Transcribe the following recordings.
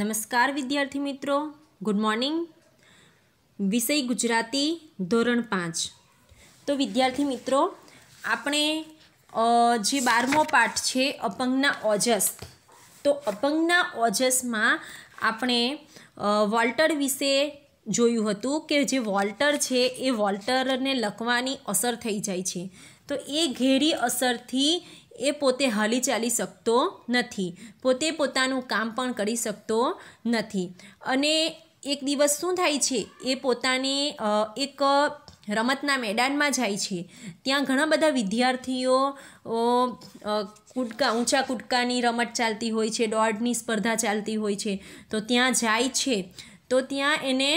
નમસ્કાર વિદ્યાર્થી મિત્રો ગુડ મોર્નિંગ વિષય ગુજરાતી ધોરણ પાંચ તો વિદ્યાર્થી મિત્રો આપણે જે બારમો પાઠ છે અપંગના ઓજસ તો અપંગના ઓજસમાં આપણે વોલ્ટર વિશે જોયું હતું કે જે વોલ્ટર છે એ વોલ્ટરને લખવાની અસર થઈ જાય છે તો એ ઘેરી અસરથી એ પોતે હલી ચાલી શકતો નથી પોતે પોતાનું કામ પણ કરી શકતો નથી અને એક દિવસ શું થાય છે એ પોતાને એક રમતના મેદાનમાં જાય છે ત્યાં ઘણા બધા વિદ્યાર્થીઓ કૂદકા ઊંચા કૂદકાની રમત ચાલતી હોય છે દોડની સ્પર્ધા ચાલતી હોય છે તો ત્યાં જાય છે તો ત્યાં એને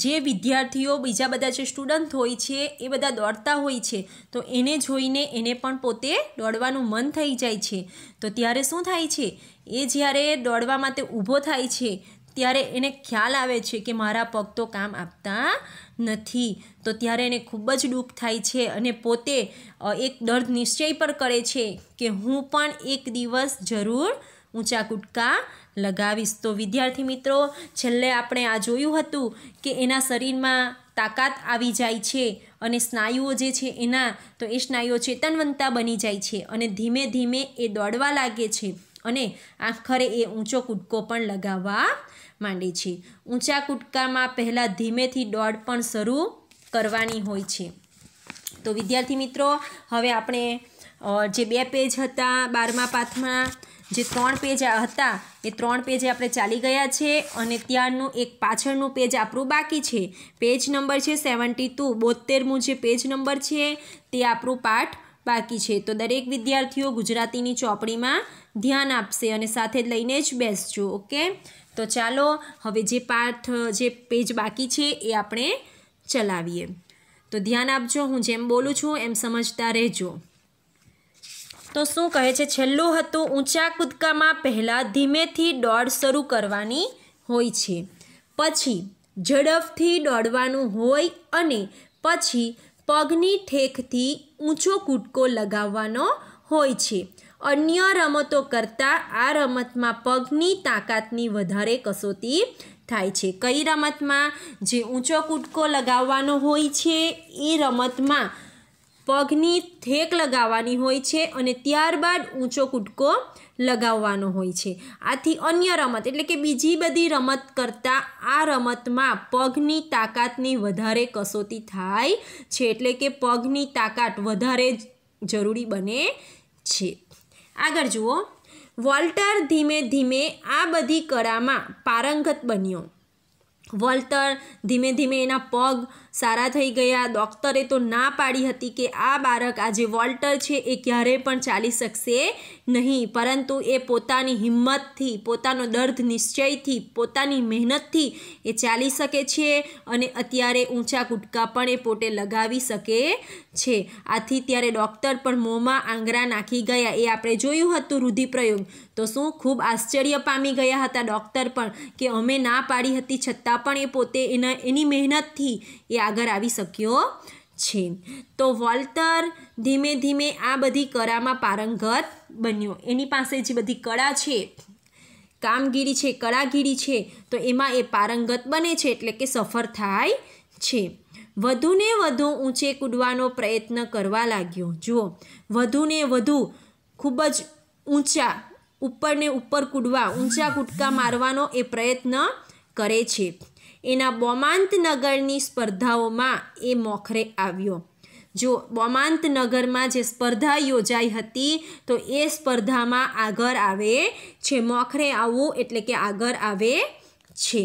જે વિદ્યાર્થીઓ બીજા બધા જે સ્ટુડન્ટ હોય છે એ બધા દોડતા હોય છે તો એને જોઈને એને પણ પોતે દોડવાનું મન થઈ જાય છે તો ત્યારે શું થાય છે એ જ્યારે દોડવા માટે ઊભો થાય છે ત્યારે એને ખ્યાલ આવે છે કે મારા પગ તો કામ આપતા નથી તો ત્યારે એને ખૂબ જ દુઃખ થાય છે અને પોતે એક દર્દ નિશ્ચય પર કરે છે કે હું પણ એક દિવસ જરૂર ઊંચા કૂદકા લગાવીશ તો વિદ્યાર્થી મિત્રો છેલ્લે આપણે આ જોયું હતું કે એના શરીરમાં તાકાત આવી જાય છે અને સ્નાયુઓ જે છે એના તો એ સ્નાયુઓ ચેતનવંતા બની જાય છે અને ધીમે ધીમે એ દોડવા લાગે છે અને આખરે એ ઊંચો કૂદકો પણ લગાવવા માંડે છે ઊંચા કૂદકામાં પહેલાં ધીમેથી દોડ પણ શરૂ કરવાની હોય છે તો વિદ્યાર્થી મિત્રો હવે આપણે જે બે પેજ હતા બારમા પાથમાં જે ત્રણ પેજ હતા એ ત્રણ પેજ આપણે ચાલી ગયા છે અને ત્યારનું એક પાછળનું પેજ આપણું બાકી છે પેજ નંબર છે સેવન્ટી ટુ બોતેરમું જે પેજ નંબર છે તે આપણું પાઠ બાકી છે તો દરેક વિદ્યાર્થીઓ ગુજરાતીની ચોપડીમાં ધ્યાન આપશે અને સાથે લઈને જ બેસજો ઓકે તો ચાલો હવે જે પાઠ જે પેજ બાકી છે એ આપણે ચલાવીએ તો ધ્યાન આપજો હું જેમ બોલું છું એમ સમજતા રહેજો તો શું કહે છે છેલ્લું હતું ઊંચા કૂદકામાં પહેલાં ધીમેથી દોડ શરૂ કરવાની હોય છે પછી ઝડપથી દોડવાનું હોય અને પછી પગની ઠેકથી ઊંચો કૂદકો લગાવવાનો હોય છે અન્ય રમતો કરતાં આ રમતમાં પગની તાકાતની વધારે કસોટી થાય છે કઈ રમતમાં જે ઊંચો કૂદકો લગાવવાનો હોય છે એ રમતમાં પગની થેક લગાવવાની હોય છે અને ત્યારબાદ ઊંચો કૂદકો લગાવવાનો હોય છે આથી અન્ય રમત એટલે કે બીજી બધી રમત કરતાં આ રમતમાં પગની તાકાતની વધારે કસોટી થાય છે એટલે કે પગની તાકાત વધારે જરૂરી બને છે આગળ જુઓ વોલ્ટર ધીમે ધીમે આ બધી કળામાં પારંગત બન્યો વોલ્ટર ધીમે ધીમે એના પગ સારા થઈ ગયા ડૉક્ટરે તો ના પાડી હતી કે આ બાળક આ જે વોલ્ટર છે એ ક્યારેય પણ ચાલી શકશે નહીં પરંતુ એ પોતાની હિંમતથી પોતાનો દર્દ નિશ્ચયથી પોતાની મહેનતથી એ ચાલી શકે છે અને અત્યારે ઊંચા કૂટકા પણ એ પોતે લગાવી શકે છે આથી ત્યારે ડૉક્ટર પણ મોંમાં આંગરા નાખી ગયા એ આપણે જોયું હતું રુધિપ્રયોગ તો શું ખૂબ આશ્ચર્ય પામી ગયા હતા ડૉક્ટર પણ કે અમે ના પાડી હતી છતાં પણ એ પોતે એના એની મહેનતથી એ આગળ આવી શક્યો છે તો વોલ્ટર ધીમે ધીમે આ બધી કળામાં પારંગત બન્યો એની પાસે જે બધી કળા છે કામગીરી છે કળાગીરી છે તો એમાં એ પારંગત બને છે એટલે કે સફળ થાય છે વધુને વધુ ઊંચે કૂદવાનો પ્રયત્ન કરવા લાગ્યો જુઓ વધુને વધુ ખૂબ જ ઊંચા ઉપરને ઉપર કૂદવા ઊંચા કૂટકા મારવાનો એ પ્રયત્ન કરે છે એના બોમાંતનગરની સ્પર્ધાઓમાં એ મોખરે આવ્યો જો બોમાંતનગરમાં જે સ્પર્ધા યોજાઈ હતી તો એ સ્પર્ધામાં આગળ આવે છે મોખરે આવવું એટલે કે આગળ આવે છે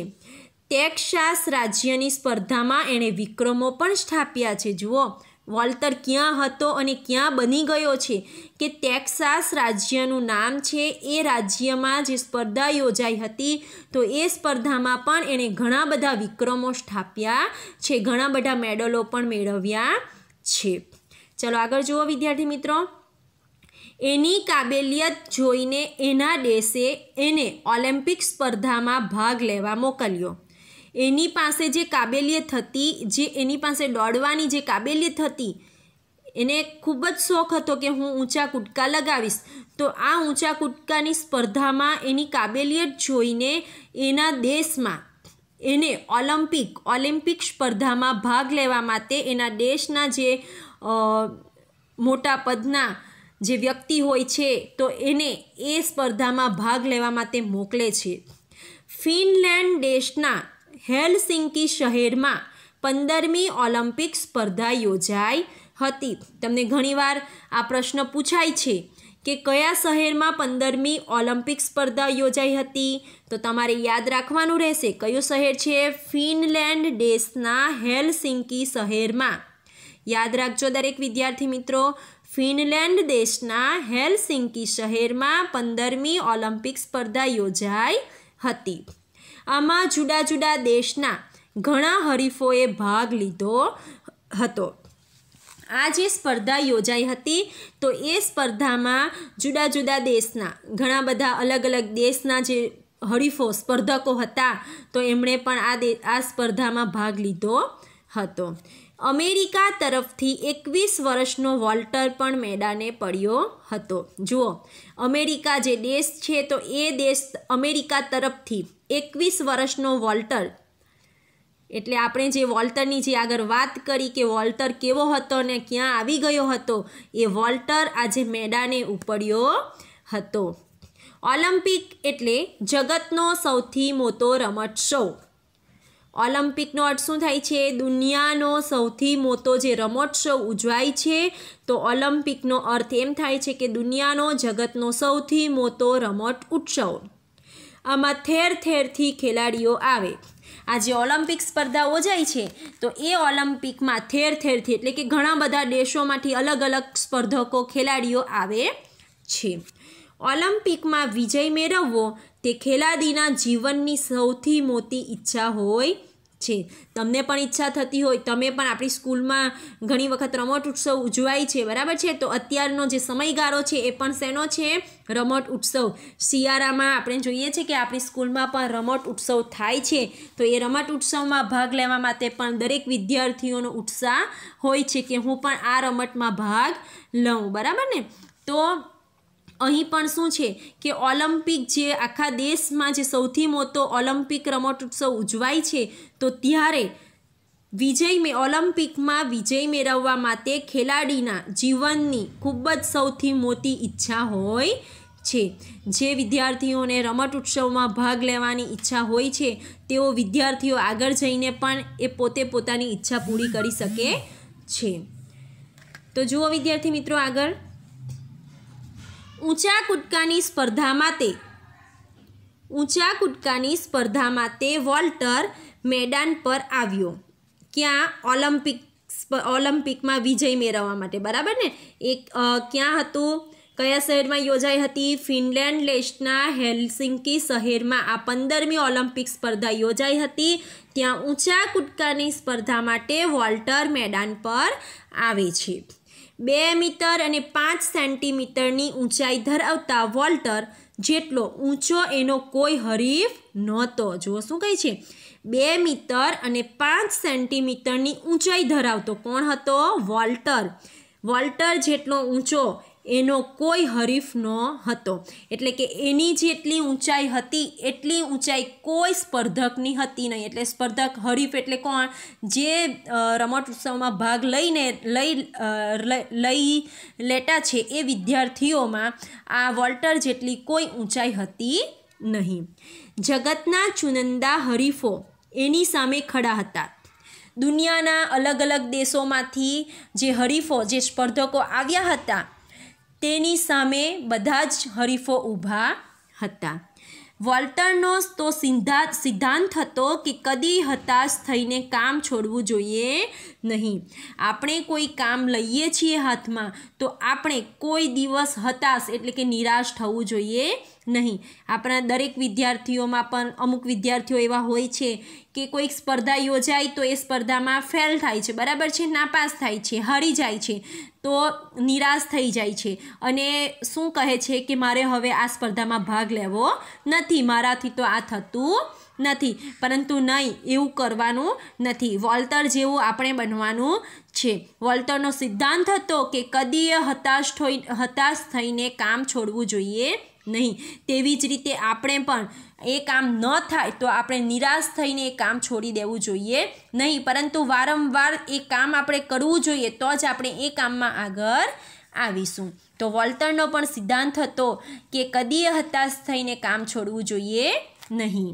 ટેક્સાસ રાજ્યની સ્પર્ધામાં એણે વિક્રમો પણ સ્થાપ્યા છે જુઓ વોલ્ટર ક્યાં હતો અને ક્યાં બની ગયો છે કે ટેક્સાસ રાજ્યનું નામ છે એ રાજ્યમાં જે સ્પર્ધા યોજાઈ હતી તો એ સ્પર્ધામાં પણ એણે ઘણા બધા વિક્રમો સ્થાપ્યા છે ઘણા બધા મેડલો પણ મેળવ્યા છે ચલો આગળ જુઓ વિદ્યાર્થી મિત્રો એની કાબેલિયત જોઈને એના દેશે એને ઓલિમ્પિક સ્પર્ધામાં ભાગ લેવા મોકલ્યો એની પાસે જે કાબેલિયત હતી જે એની પાસે દોડવાની જે કાબેલિયત હતી એને ખૂબ જ શોખ હતો કે હું ઊંચા કૂદકા લગાવીશ તો આ ઊંચા કૂદકાની સ્પર્ધામાં એની કાબેલિયત જોઈને એના દેશમાં એને ઓલિમ્પિક ઓલિમ્પિક સ્પર્ધામાં ભાગ લેવા માટે એના દેશના જે મોટા પદના જે વ્યક્તિ હોય છે તો એને એ સ્પર્ધામાં ભાગ લેવા માટે મોકલે છે ફિનલેન્ડ દેશના હેલસિંકી શહેરમાં પંદરમી ઓલિમ્પિક સ્પર્ધા યોજાઈ હતી તમને ઘણીવાર આ પ્રશ્ન પૂછાય છે કે કયા શહેરમાં પંદરમી ઓલિમ્પિક સ્પર્ધા યોજાઈ હતી તો તમારે યાદ રાખવાનું રહેશે કયું શહેર છે ફિનલેન્ડ દેશના હેલસિંકી શહેરમાં યાદ રાખજો દરેક વિદ્યાર્થી મિત્રો ફિનલેન્ડ દેશના હેલસિંકી શહેરમાં પંદરમી ઓલિમ્પિક સ્પર્ધા યોજાઈ હતી આમાં જુદા જુદા દેશના ઘણા હરીફોએ ભાગ લીધો હતો આ જે સ્પર્ધા યોજાઈ હતી તો એ સ્પર્ધામાં જુદા જુદા દેશના ઘણા બધા અલગ અલગ દેશના જે હરીફો સ્પર્ધકો હતા તો એમણે પણ આ આ સ્પર્ધામાં ભાગ લીધો હતો અમેરિકા તરફથી એકવીસ વર્ષનો વોલ્ટર પણ મેદાને પડ્યો હતો જુઓ અમેરિકા જે દેશ છે તો એ દેશ અમેરિકા તરફથી એકવીસ વર્ષનો વોલ્ટર એટલે આપણે જે વોલ્ટરની જે આગળ વાત કરી કે વોલ્ટર કેવો હતો ને ક્યાં આવી ગયો હતો એ વોલ્ટર આજે મેદાને ઉપડ્યો હતો ઓલિમ્પિક એટલે જગતનો સૌથી મોટો રમત રમતશો ઓલિમ્પિકનો અર્થ શું થાય છે દુનિયાનો સૌથી મોટો જે રમોત્સવ ઉજવાય છે તો ઓલિમ્પિકનો અર્થ એમ થાય છે કે દુનિયાનો જગતનો સૌથી મોટો રમત ઉત્સવ આમાં ઠેર ઠેરથી ખેલાડીઓ આવે આ જે ઓલિમ્પિક સ્પર્ધાઓ જાય છે તો એ ઓલિમ્પિકમાં ઠેર ઠેરથી એટલે કે ઘણા બધા દેશોમાંથી અલગ અલગ સ્પર્ધકો ખેલાડીઓ આવે છે ઓલિમ્પિકમાં વિજય મેળવવો તે ખેલાડીના જીવનની સૌથી મોટી ઈચ્છા હોય છે તમને પણ ઈચ્છા થતી હોય તમે પણ આપણી સ્કૂલમાં ઘણી વખત રમત ઉત્સવ ઉજવાય છે બરાબર છે તો અત્યારનો જે સમયગાળો છે એ પણ શેનો છે રમત ઉત્સવ શિયાળામાં આપણે જોઈએ છે કે આપણી સ્કૂલમાં પણ રમત ઉત્સવ થાય છે તો એ રમત ઉત્સવમાં ભાગ લેવા માટે પણ દરેક વિદ્યાર્થીઓનો ઉત્સાહ હોય છે કે હું પણ આ રમતમાં ભાગ લઉં બરાબર ને તો અહીં પણ શું છે કે ઓલિમ્પિક જે આખા દેશમાં જે સૌથી મોટો ઓલિમ્પિક રમતોત્સવ ઉજવાય છે તો ત્યારે વિજય મે ઓલિમ્પિકમાં વિજય મેળવવા માટે ખેલાડીના જીવનની ખૂબ જ સૌથી મોટી ઈચ્છા હોય છે જે વિદ્યાર્થીઓને રમત ઉત્સવમાં ભાગ લેવાની ઈચ્છા હોય છે તેઓ વિદ્યાર્થીઓ આગળ જઈને પણ એ પોતે પોતાની ઈચ્છા પૂરી કરી શકે છે તો જુઓ વિદ્યાર્થી મિત્રો આગળ ઊંચા કૂદકાની સ્પર્ધામાં તે ઊંચા કૂદકાની સ્પર્ધામાં તે વોલ્ટર મેદાન પર આવ્યો ક્યાં ઓલિમ્પિક ઓલિમ્પિકમાં વિજય મેળવવા માટે બરાબર ને એક ક્યાં હતું કયા શહેરમાં યોજાઈ હતી ફિનલેન્ડ લેસ્ટના હેલસિંકી શહેરમાં આ પંદરમી ઓલિમ્પિક સ્પર્ધા યોજાઈ હતી ત્યાં ઊંચા કૂદકાની સ્પર્ધા માટે વોલ્ટર મેદાન પર આવે છે બે મીટર અને પાંચ સેન્ટીમીટરની ઊંચાઈ ધરાવતા વોલ્ટર જેટલો ઊંચો એનો કોઈ હરીફ નહોતો જુઓ શું કહે છે બે મીટર અને પાંચ સેન્ટીમીટરની ઊંચાઈ ધરાવતો કોણ હતો વોલ્ટર વોલ્ટર જેટલો ઊંચો એનો કોઈ હરીફ ન હતો એટલે કે એની જેટલી ઊંચાઈ હતી એટલી ઊંચાઈ કોઈ સ્પર્ધકની હતી નહીં એટલે સ્પર્ધક હરીફ એટલે કોણ જે રમત ઉત્સવમાં ભાગ લઈને લઈ લઈ લેતા છે એ વિદ્યાર્થીઓમાં આ વોલ્ટર જેટલી કોઈ ઊંચાઈ હતી નહીં જગતના ચુનંદા હરીફો એની સામે ખડા હતા દુનિયાના અલગ અલગ દેશોમાંથી જે હરીફો જે સ્પર્ધકો આવ્યા હતા તેની સામે બધા જ હરીફો ઊભા હતા વોલ્ટરનો તો સિદ્ધાંત સિદ્ધાંત હતો કે કદી હતાશ થઈને કામ છોડવું જોઈએ નહીં આપણે કોઈ કામ લઈએ છીએ હાથમાં તો આપણે કોઈ દિવસ હતાશ એટલે કે નિરાશ થવું જોઈએ નહીં આપણા દરેક વિદ્યાર્થીઓમાં પણ અમુક વિદ્યાર્થીઓ એવા હોય છે કે કોઈક સ્પર્ધા યોજાય તો એ સ્પર્ધામાં ફેલ થાય છે બરાબર છે નાપાસ થાય છે હારી જાય છે તો નિરાશ થઈ જાય છે અને શું કહે છે કે મારે હવે આ સ્પર્ધામાં ભાગ લેવો નથી મારાથી તો આ થતું નથી પરંતુ નહીં એવું કરવાનું નથી વોલ્ટર જેવું આપણે બનવાનું છે વોલ્ટરનો સિદ્ધાંત હતો કે કદીય હતાશ થઈ હતાશ થઈને કામ છોડવું જોઈએ નહીં તેવી જ રીતે આપણે પણ એ કામ ન થાય તો આપણે નિરાશ થઈને એ કામ છોડી દેવું જોઈએ નહીં પરંતુ વારંવાર એ કામ આપણે કરવું જોઈએ તો જ આપણે એ કામમાં આગળ આવીશું તો વોલ્ટરનો પણ સિદ્ધાંત હતો કે કદીય હતાશ થઈને કામ છોડવું જોઈએ નહીં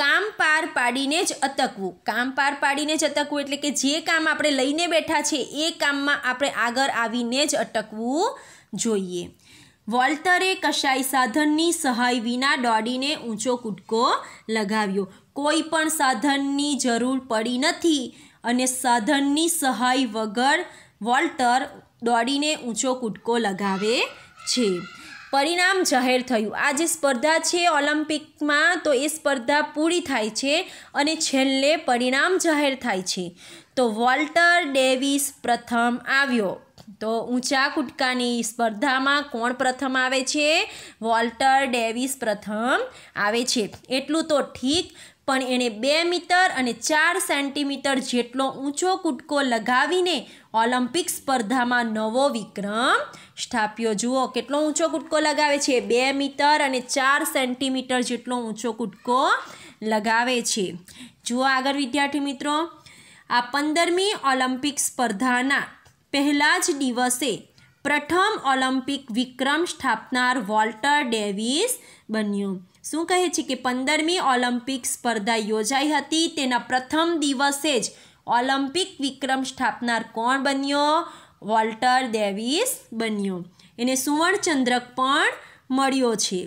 કામ પાર પાડીને જ અટકવું કામ પાર પાડીને જ અટકવું એટલે કે જે કામ આપણે લઈને બેઠા છે એ કામમાં આપણે આગળ આવીને જ અટકવું જોઈએ વોલ્ટરે કશાય સાધનની સહાય વિના દોડીને ઊંચો કૂદકો લગાવ્યો કોઈ પણ સાધનની જરૂર પડી નથી અને સાધનની સહાય વગર વોલ્ટર દોડીને ઊંચો કૂદકો લગાવે છે પરિણામ જાહેર થયું આ જે સ્પર્ધા છે ઓલિમ્પિકમાં તો એ સ્પર્ધા પૂરી થાય છે અને છેલ્લે પરિણામ જાહેર થાય છે તો વોલ્ટર ડેવિસ પ્રથમ આવ્યો તો ઊંચા કૂદકાની સ્પર્ધામાં કોણ પ્રથમ આવે છે વોલ્ટર ડેવિસ પ્રથમ આવે છે એટલું તો ઠીક પણ એણે બે મીટર અને ચાર સેન્ટીમીટર જેટલો ઊંચો કૂદકો લગાવીને ઓલિમ્પિક સ્પર્ધામાં નવો વિક્રમ સ્થાપ્યો જુઓ કેટલો ઊંચો કૂદકો લગાવે છે બે મીટર અને ચાર સેન્ટીમીટર જેટલો ઊંચો કૂદકો લગાવે છે જુઓ આગળ વિદ્યાર્થી મિત્રો આ પંદરમી ઓલિમ્પિક સ્પર્ધાના પહેલા જ દિવસે પ્રથમ ઓલિમ્પિક વિક્રમ સ્થાપનાર વોલ્ટર ડેવિસ બન્યું શું કહે છે કે પંદરમી ઓલિમ્પિક સ્પર્ધા યોજાઈ હતી તેના પ્રથમ દિવસે જ ઓલિમ્પિક વિક્રમ સ્થાપનાર કોણ બન્યો વોલ્ટર ડેવિસ બન્યો એને સુવર્ણચંદ્રક પણ મળ્યો છે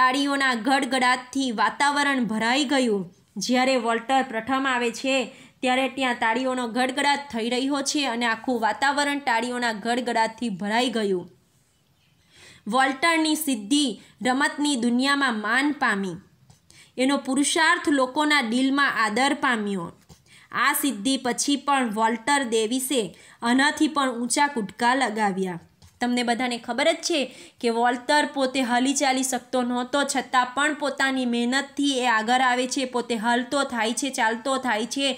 તાળીઓના ગડગડાટથી વાતાવરણ ભરાઈ ગયું જ્યારે વોલ્ટર પ્રથમ આવે છે ત્યારે ત્યાં તાળીઓનો ગડગડાટ થઈ રહ્યો છે અને આખું વાતાવરણ તાળીઓના ગડગડાટથી ભરાઈ ગયું વોલ્ટરની સિદ્ધિ રમતની દુનિયામાં માન પામી એનો પુરુષાર્થ લોકોના દિલમાં આદર પામ્યો આ સિદ્ધિ પછી પણ વોલ્ટર દેવિસે આનાથી પણ ઊંચા કૂટકા લગાવ્યા તમને બધાને ખબર જ છે કે વોલ્ટર પોતે હલી ચાલી શકતો નહોતો છતાં પણ પોતાની મહેનતથી એ આગળ આવે છે પોતે હલતો થાય છે ચાલતો થાય છે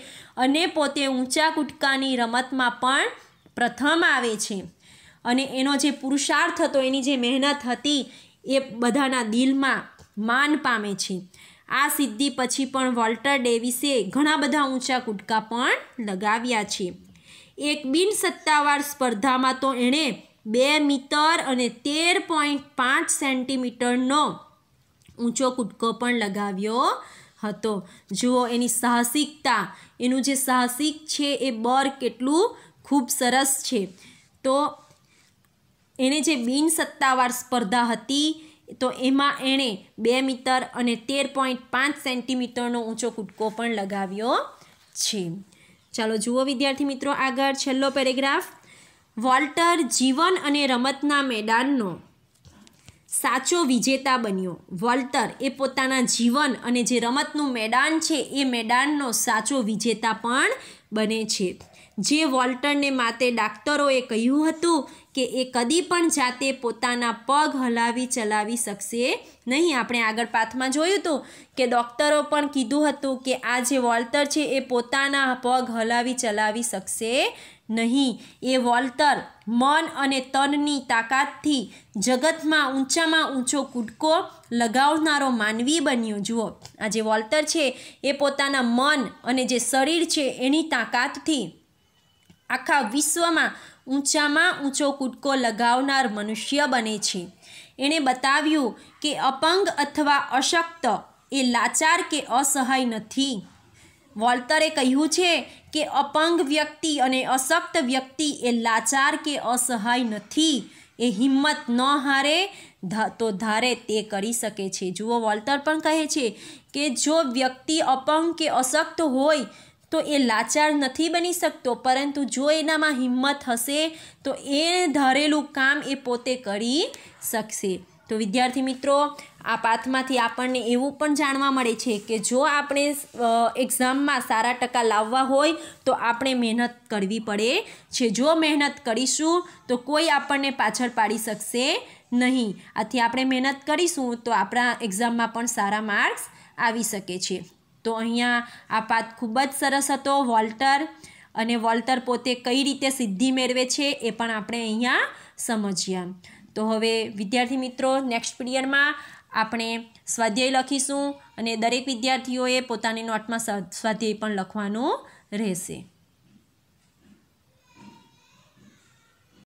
અને પોતે ઊંચા કૂદકાની રમતમાં પણ પ્રથમ આવે છે અને એનો જે પુરુષાર્થ હતો એની જે મહેનત હતી એ બધાના દિલમાં માન પામે છે આ સિદ્ધિ પછી પણ વોલ્ટર ડેવિસે ઘણા બધા ઊંચા કૂદકા પણ લગાવ્યા છે એક બિન સત્તાવાર સ્પર્ધામાં તો એણે બે મીટર અને તેર પોઈન્ટ પાંચ સેન્ટીમીટરનો ઊંચો કૂદકો પણ લગાવ્યો હતો જુઓ એની સાહસિકતા એનું જે સાહસિક છે એ બર કેટલું ખૂબ સરસ છે તો એને જે બિન સત્તાવાર સ્પર્ધા હતી તો એમાં એણે બે મીટર અને તેર પોઈન્ટ પાંચ સેન્ટીમીટરનો ઊંચો કૂદકો પણ લગાવ્યો છે ચાલો જુઓ વિદ્યાર્થી મિત્રો આગળ છેલ્લો પેરેગ્રાફ વોલ્ટર જીવન અને રમતના મેદાનનો સાચો વિજેતા બન્યો વોલ્ટર એ પોતાના જીવન અને જે રમતનું મેદાન છે એ મેદાનનો સાચો વિજેતા પણ બને છે જે વોલ્ટરને માતે ડાક્ટરોએ કહ્યું હતું કે એ કદી પણ જાતે પોતાના પગ હલાવી ચલાવી શકશે નહીં આપણે આગળ પાથમાં જોયું હતું કે ડૉક્ટરો પણ કીધું હતું કે આ જે વોલ્ટર છે એ પોતાના પગ હલાવી ચલાવી શકશે નહીં એ વોલ્ટર મન અને તનની તાકાતથી જગતમાં ઊંચામાં ઊંચો કૂદકો લગાવનારો માનવી બન્યો જુઓ આ જે વોલ્ટર છે એ પોતાના મન અને જે શરીર છે એની તાકાતથી આખા વિશ્વમાં ઊંચામાં ઊંચો કૂદકો લગાવનાર મનુષ્ય બને છે એણે બતાવ્યું કે અપંગ અથવા અશક્ત એ લાચાર કે અસહાય નથી વોલ્ટરે કહ્યું છે કે અપંગ વ્યક્તિ અને અશક્ત વ્યક્તિ એ લાચાર કે અસહાય નથી એ હિંમત ન હારે તો ધારે તે કરી શકે છે જુઓ વોલ્ટર પણ કહે છે કે જો વ્યક્તિ અપંગ કે અશક્ત હોય તો એ લાચાર નથી બની શકતો પરંતુ જો એનામાં હિંમત હશે તો એ ધારેલું કામ એ પોતે કરી શકશે તો વિદ્યાર્થી મિત્રો આ પાથમાંથી આપણને એવું પણ જાણવા મળે છે કે જો આપણે એક્ઝામમાં સારા ટકા લાવવા હોય તો આપણે મહેનત કરવી પડે છે જો મહેનત કરીશું તો કોઈ આપણને પાછળ પાડી શકશે નહીં આથી આપણે મહેનત કરીશું તો આપણા એક્ઝામમાં પણ સારા માર્ક્સ આવી શકે છે તો અહીંયા આ પાત ખૂબ જ સરસ હતો વોલ્ટર અને વોલ્ટર પોતે કઈ રીતે સિદ્ધિ મેળવે છે એ પણ આપણે અહીંયા સમજ્યા તો હવે વિદ્યાર્થી મિત્રો નેક્સ્ટ પીરિયડમાં આપણે સ્વાધ્યાય લખીશું અને દરેક વિદ્યાર્થીઓએ પોતાની નોટમાં સ્વાધ્યાય પણ લખવાનું રહેશે